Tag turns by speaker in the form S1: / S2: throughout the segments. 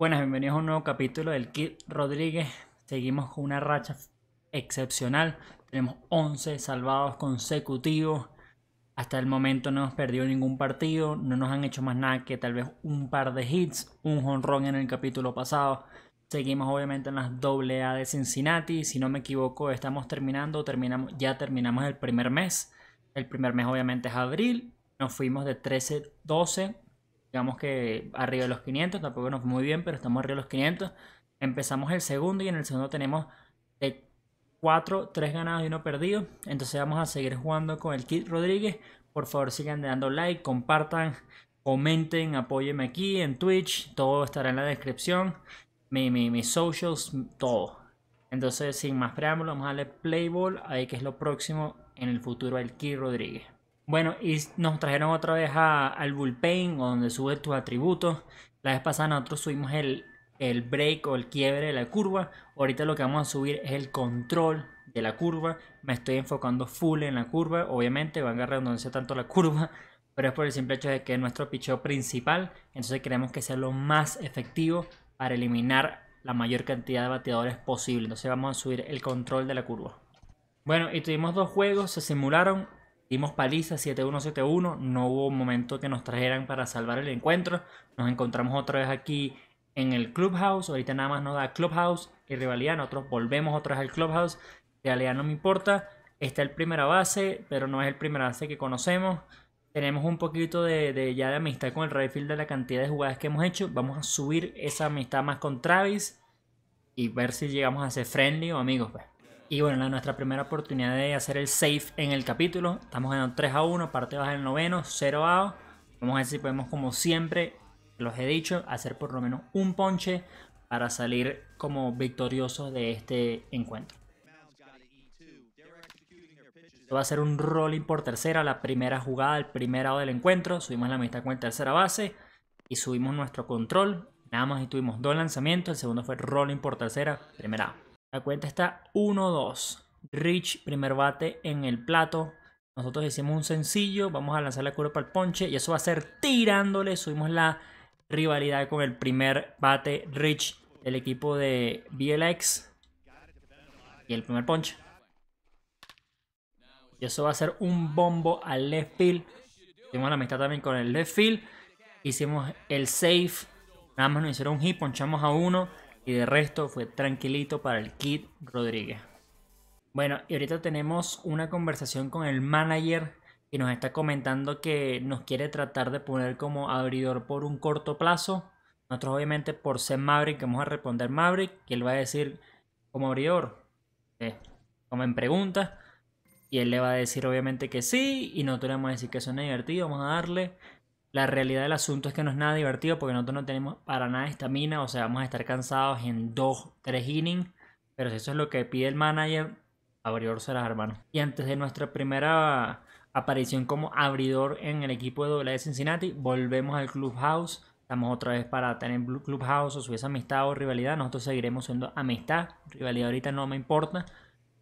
S1: Buenas, bienvenidos a un nuevo capítulo del Kit Rodríguez. Seguimos con una racha excepcional. Tenemos 11 salvados consecutivos. Hasta el momento no hemos perdido ningún partido. No nos han hecho más nada que tal vez un par de hits, un jonrón en el capítulo pasado. Seguimos obviamente en las a de Cincinnati. Si no me equivoco, estamos terminando. Terminamos, ya terminamos el primer mes. El primer mes obviamente es abril. Nos fuimos de 13-12 digamos que arriba de los 500, tampoco nos fue muy bien, pero estamos arriba de los 500. Empezamos el segundo y en el segundo tenemos de 4, 3 ganados y 1 perdido. Entonces vamos a seguir jugando con el Kit Rodríguez. Por favor sigan dando like, compartan, comenten, apóyenme aquí en Twitch. Todo estará en la descripción. Mi, mis socials, todo. Entonces sin más preámbulos vamos a darle Playball ahí que es lo próximo en el futuro al Kit Rodríguez. Bueno, y nos trajeron otra vez al bullpen, donde subes tus atributos. La vez pasada nosotros subimos el, el break o el quiebre de la curva. Ahorita lo que vamos a subir es el control de la curva. Me estoy enfocando full en la curva. Obviamente van a sea tanto la curva, pero es por el simple hecho de que es nuestro picheo principal. Entonces queremos que sea lo más efectivo para eliminar la mayor cantidad de bateadores posible. Entonces vamos a subir el control de la curva. Bueno, y tuvimos dos juegos, se simularon. Dimos paliza 7-1-7-1, no hubo un momento que nos trajeran para salvar el encuentro. Nos encontramos otra vez aquí en el Clubhouse, ahorita nada más nos da Clubhouse y rivalidad, nosotros volvemos otra vez al Clubhouse, realidad no me importa. Está el primera base, pero no es el primera base que conocemos. Tenemos un poquito de, ya de amistad con el Redfield de la cantidad de jugadas que hemos hecho. Vamos a subir esa amistad más con Travis y ver si llegamos a ser friendly o amigos. Pues. Y bueno, nuestra primera oportunidad de hacer el safe en el capítulo. Estamos en 3 a 1, parte baja del noveno, 0 a. Vamos a ver si podemos, como siempre, los he dicho, hacer por lo menos un ponche para salir como victoriosos de este encuentro. Esto va a ser un rolling por tercera, la primera jugada, el primer out del encuentro. Subimos la amistad con el tercera base y subimos nuestro control. Nada más y tuvimos dos lanzamientos, el segundo fue rolling por tercera, primera out. La cuenta está 1-2. Rich, primer bate en el plato. Nosotros hicimos un sencillo. Vamos a lanzar la curva para el ponche. Y eso va a ser tirándole. Subimos la rivalidad con el primer bate Rich del equipo de BLX. Y el primer ponche. Y eso va a ser un bombo al left field. Hicimos la amistad también con el left field. Hicimos el safe. Nada más nos hicieron un hit. Ponchamos a uno. Y de resto fue tranquilito para el kit Rodríguez. Bueno, y ahorita tenemos una conversación con el manager que nos está comentando que nos quiere tratar de poner como abridor por un corto plazo. Nosotros obviamente por ser Maverick vamos a responder Maverick, que él va a decir como abridor, eh, como en preguntas. Y él le va a decir obviamente que sí, y nosotros le vamos a decir que eso divertido, vamos a darle. La realidad del asunto es que no es nada divertido porque nosotros no tenemos para nada estamina, o sea, vamos a estar cansados en dos tres innings, pero si eso es lo que pide el manager, las hermanos Y antes de nuestra primera aparición como abridor en el equipo de doble de Cincinnati, volvemos al Clubhouse. Estamos otra vez para tener Clubhouse o si es amistad o rivalidad. Nosotros seguiremos siendo amistad. Rivalidad ahorita no me importa.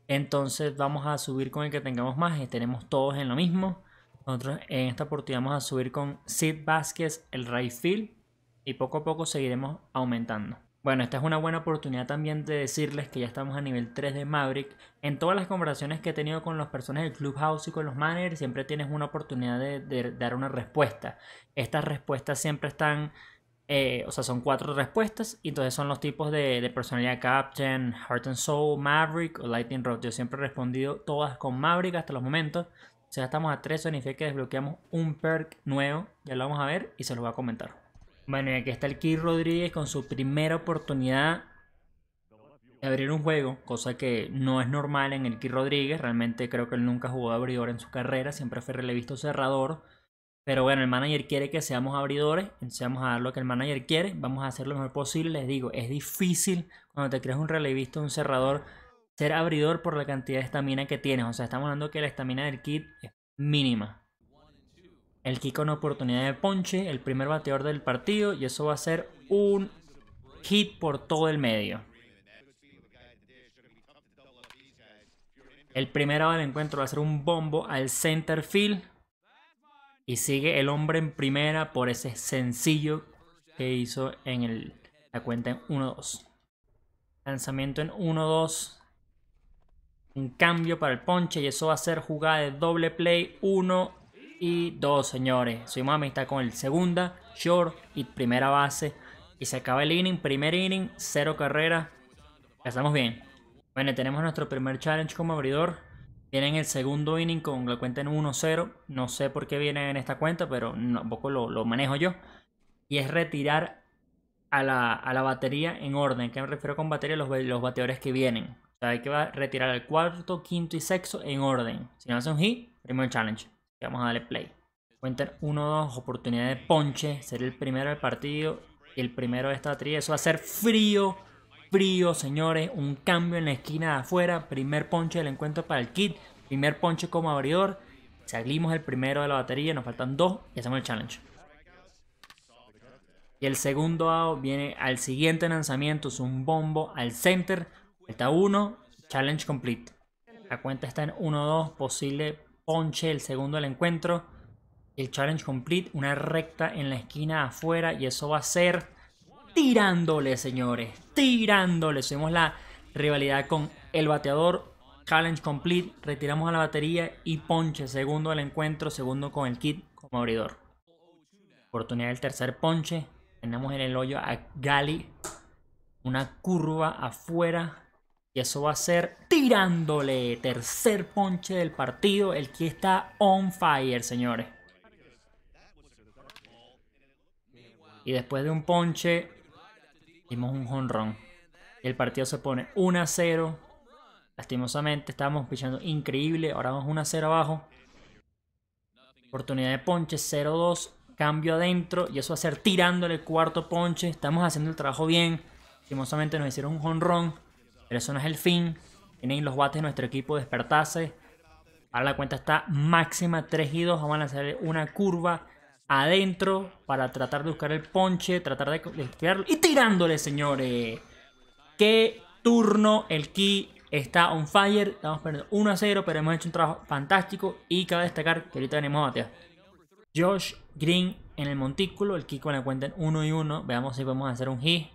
S1: Entonces vamos a subir con el que tengamos más. Tenemos todos en lo mismo. Nosotros en esta oportunidad vamos a subir con Sid Vázquez el Ray field y poco a poco seguiremos aumentando. Bueno, esta es una buena oportunidad también de decirles que ya estamos a nivel 3 de Maverick. En todas las conversaciones que he tenido con las personas del Clubhouse y con los managers, siempre tienes una oportunidad de, dar una respuesta. Estas respuestas siempre están, eh, o sea, son cuatro respuestas y entonces son los tipos de, personalidad Captain, Heart and Soul, Maverick o Lightning Rod. Yo siempre he respondido todas con Maverick hasta los momentos. Ya estamos a 3, significa que desbloqueamos un perk nuevo. Ya lo vamos a ver y se lo voy a comentar. Bueno, y aquí está el Key Rodríguez con su primera oportunidad de abrir un juego, cosa que no es normal en el Key Rodríguez. Realmente creo que él nunca jugó abridor en su carrera, siempre fue relevisto cerrador. Pero bueno, el manager quiere que seamos abridores, entonces vamos a dar lo que el manager quiere, vamos a hacer lo mejor posible. Les digo, es difícil cuando te creas un relevista, un cerrador, ser abridor por la cantidad de estamina que tienes. O sea, estamos hablando que la estamina del kit es mínima. El kit con oportunidad de ponche, el primer bateador del partido, y eso va a ser un hit por todo el medio. El primero del encuentro va a ser un bombo al center field. Y sigue el hombre en primera por ese sencillo que hizo en el, la cuenta en 1-2. Lanzamiento en 1-2 un cambio para el ponche y eso va a ser jugada de doble play 1 y 2, señores. mami, está con el segunda, short y primera base. Y se acaba el inning, primer inning, cero carreras. Estamos bien. Bueno, tenemos nuestro primer challenge como abridor. vienen el segundo inning con la cuenta en 1-0. No sé por qué viene en esta cuenta, pero tampoco lo, lo manejo yo. Y es retirar a la, batería en orden. ¿Qué me refiero con batería? Los, los bateadores que vienen. O sea, hay que retirar el cuarto, quinto y sexto en orden. Si no hace un hit, el challenge. Vamos a darle play. Cuentan 1 2, oportunidad de ponche, ser el primero del partido y el primero de esta batería. Eso va a ser frío, frío, señores. Un cambio en la esquina de afuera. Primer ponche del encuentro para el kit. Primer ponche como abridor. Salimos el primero de la batería, nos faltan dos y hacemos el challenge. Y el segundo out viene al siguiente lanzamiento, es un bombo al center Está 1, challenge complete. La cuenta está en 1-2, posible ponche, el segundo del encuentro. El challenge complete, una recta en la esquina afuera y eso va a ser tirándole, señores. Tirándole. Subimos la rivalidad con el bateador. Challenge complete, retiramos a la batería y ponche, segundo del encuentro, segundo con el kit como abridor. Oportunidad del tercer ponche. Tenemos en el hoyo a Gali. Una curva afuera y eso va a ser tirándole. Tercer ponche del partido. El que está on fire, señores. Y después de un ponche, dimos un honrón. el partido se pone 1 a 0. Lastimosamente, estábamos pichando increíble. Ahora vamos 1 a 0 abajo. Oportunidad de ponche 0-2. Cambio adentro. Y eso va a ser tirándole el cuarto ponche. Estamos haciendo el trabajo bien. Lastimosamente nos hicieron un honrón. Pero eso no es el fin. Tienen los bates de nuestro equipo despertarse. Ahora la cuenta está máxima 3 y 2. Vamos a hacer una curva adentro para tratar de buscar el ponche, tratar de, estirarlo. Y tirándole, señores. Qué turno el Ki está on fire. Estamos perdiendo 1 a 0, pero hemos hecho un trabajo fantástico. Y cabe destacar que ahorita tenemos a batear. Josh Green en el montículo. El Ki con la cuenta en 1 y 1. Veamos si podemos hacer un hit.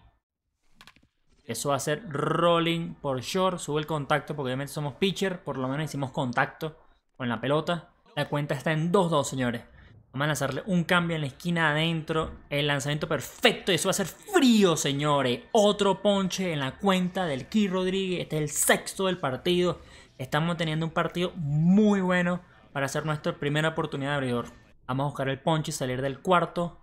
S1: Eso va a ser rolling por short. Sube el contacto porque obviamente somos pitcher. Por lo menos hicimos contacto con la pelota. La cuenta está en 2-2, señores. Vamos a lanzarle un cambio en la esquina adentro. El lanzamiento perfecto. Y Eso va a ser frío, señores. Otro ponche en la cuenta del Key Rodríguez. Este es el sexto del partido. Estamos teniendo un partido muy bueno para hacer nuestra primera oportunidad de abridor. Vamos a buscar el ponche, y salir del cuarto.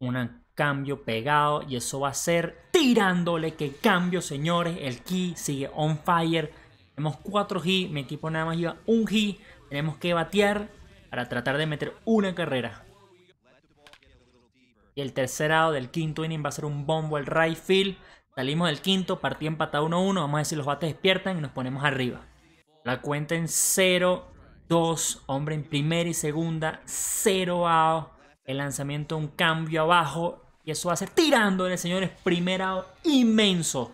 S1: Un cambio pegado. Y eso va a ser tirándole que cambio, señores. El Ki sigue on fire. Tenemos 4 G. Mi equipo nada más lleva un G. Tenemos que batear para tratar de meter una carrera. Y el tercer out del quinto inning va a ser un bombo el right field. Salimos del quinto, partida empatada 1-1. Vamos a ver si los bates despiertan y nos ponemos arriba. La cuenta en 0, 2, hombre en primera y segunda, 0 out. El lanzamiento un cambio abajo, y eso hace tirando ser tirándole, señores. Primero inmenso.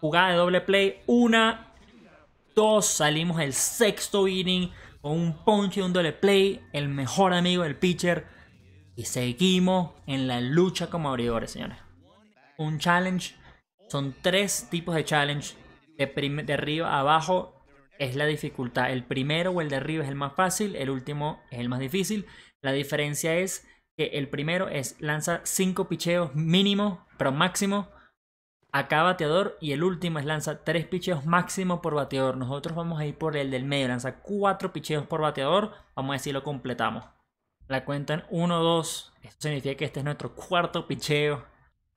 S1: Jugada de doble play. Una, dos. Salimos el sexto inning con un punch y un doble play. El mejor amigo del pitcher. Y seguimos en la lucha como abridores, señores. Un challenge. Son tres tipos de challenge. De, de arriba a abajo es la dificultad. El primero o el de arriba es el más fácil. El último es el más difícil. La diferencia es que el primero es lanza 5 picheos mínimo, pero máximo, a cada bateador. Y el último es lanza 3 picheos máximo por bateador. Nosotros vamos a ir por el del medio, lanza 4 picheos por bateador. Vamos a decir lo completamos. La en 1, 2. Esto significa que este es nuestro cuarto picheo.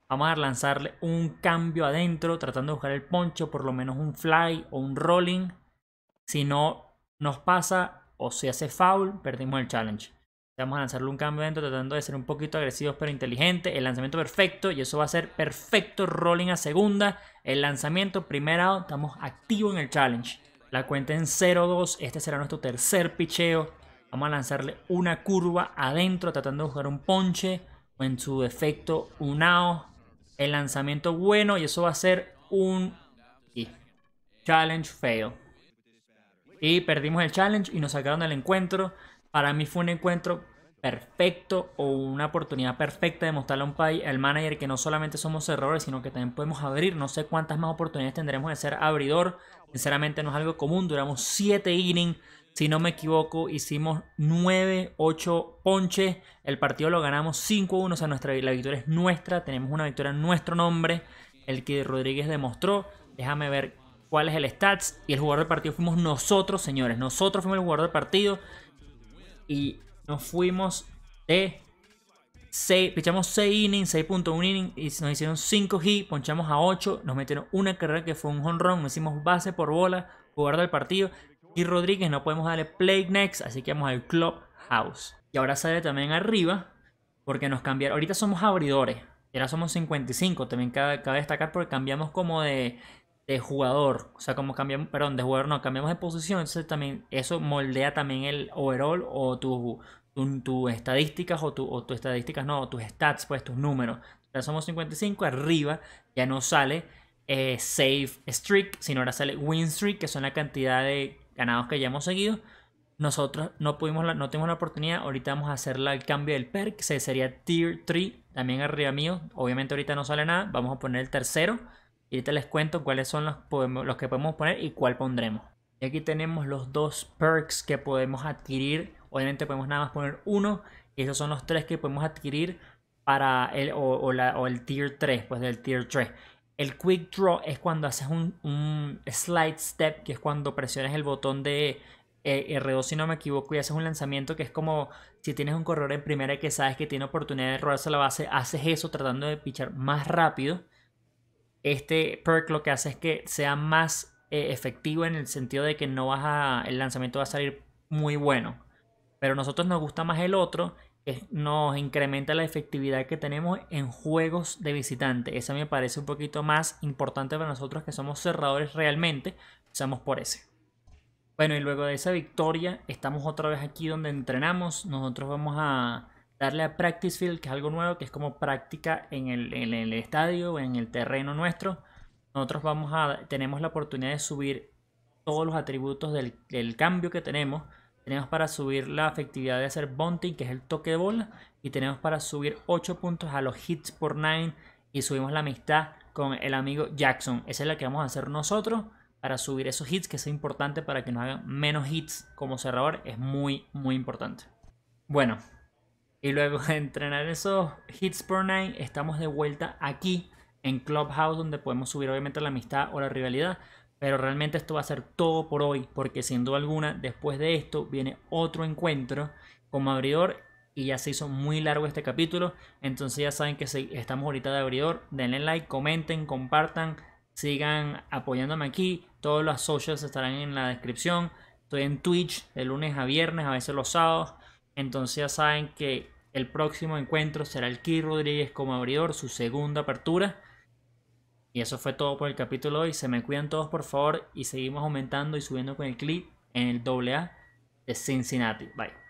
S1: Vamos a lanzarle un cambio adentro, tratando de buscar el poncho, por lo menos un fly o un rolling. Si no nos pasa o se hace foul, perdimos el challenge. Vamos a lanzarle un cambio dentro tratando de ser un poquito agresivos pero inteligentes El lanzamiento perfecto y eso va a ser perfecto rolling a segunda. El lanzamiento primera Estamos activos en el challenge. La cuenta en 0-2. Este será nuestro tercer picheo. Vamos a lanzarle una curva adentro tratando de jugar un ponche o en su defecto un out. El lanzamiento bueno y eso va a ser un challenge fail. Y perdimos el challenge y nos sacaron del encuentro para mí fue un encuentro perfecto o una oportunidad perfecta de mostrarle a un país, al manager, que no solamente somos errores, sino que también podemos abrir. No sé cuántas más oportunidades tendremos de ser abridor. Sinceramente no es algo común. Duramos 7 innings, si no me equivoco. Hicimos 9, 8 ponches. El partido lo ganamos 5-1. O sea, la victoria es nuestra. Tenemos una victoria en nuestro nombre. El que Rodríguez demostró. Déjame ver cuál es el stats. Y el jugador del partido fuimos nosotros, señores. Nosotros fuimos el jugador del partido y nos fuimos de 6, pichamos 6 innings, 6.1 innings y nos hicieron 5 hits, ponchamos a 8, nos metieron una carrera que fue un honrón, nos hicimos base por bola, jugar del partido y Rodríguez no podemos darle play next, así que vamos al clubhouse. Y ahora sale también arriba porque nos cambiaron, ahorita somos abridores, ahora somos 55, también cabe destacar porque cambiamos como de de jugador, o sea, como cambiamos, perdón, de jugador no, cambiamos de posición, entonces también eso moldea también el overall o tus estadísticas o, tu, tus estadísticas no, tus stats, pues tus números. Ya somos 55, arriba ya no sale eh, save streak, sino ahora sale win streak, que son la cantidad de ganados que ya hemos seguido. Nosotros no pudimos, no tenemos la oportunidad, ahorita vamos a hacer el cambio del perk, se sería tier 3, también arriba mío, obviamente ahorita no sale nada, vamos a poner el tercero y ahorita les cuento cuáles son los, los que podemos poner y cuál pondremos. Y aquí tenemos los dos perks que podemos adquirir. Obviamente podemos nada más poner uno. Y esos son los tres que podemos adquirir para el, o, el tier 3, pues del tier 3. El quick draw es cuando haces un, slide step, que es cuando presionas el botón de eh, R2 si no me equivoco y haces un lanzamiento que es como si tienes un corredor en primera que sabes que tiene oportunidad de rodarse la base, haces eso tratando de pichar más rápido este perk lo que hace es que sea más eh, efectivo en el sentido de que no vas a, el lanzamiento va a salir muy bueno. Pero a nosotros nos gusta más el otro, que nos incrementa la efectividad que tenemos en juegos de visitante. Eso me parece un poquito más importante para nosotros que somos cerradores realmente. Usamos por ese. Bueno, y luego de esa victoria, estamos otra vez aquí donde entrenamos. Nosotros vamos a darle a practice field, que es algo nuevo, que es como práctica en el, estadio, en el terreno nuestro. Nosotros vamos a, tenemos la oportunidad de subir todos los atributos del, cambio que tenemos. Tenemos para subir la efectividad de hacer bunting, que es el toque de bola. Y tenemos para subir 8 puntos a los hits por 9. Y subimos la amistad con el amigo Jackson. Esa es la que vamos a hacer nosotros para subir esos hits, que es importante para que nos hagan menos hits como cerrador. Es muy, muy importante. Bueno, y luego de entrenar esos hits per night estamos de vuelta aquí en Clubhouse, donde podemos subir obviamente la amistad o la rivalidad. Pero realmente esto va a ser todo por hoy, porque sin duda alguna, después de esto viene otro encuentro como abridor. Y ya se hizo muy largo este capítulo. Entonces ya saben que si estamos ahorita de abridor, denle like, comenten, compartan, sigan apoyándome aquí. Todos los socials estarán en la descripción. Estoy en Twitch de lunes a viernes, a veces los sábados. Entonces ya saben que el próximo encuentro será el Key Rodríguez como abridor, su segunda apertura. Y eso fue todo por el capítulo de hoy. Se me cuidan todos, por favor. Y seguimos aumentando y subiendo con el clip en el A de Cincinnati. Bye.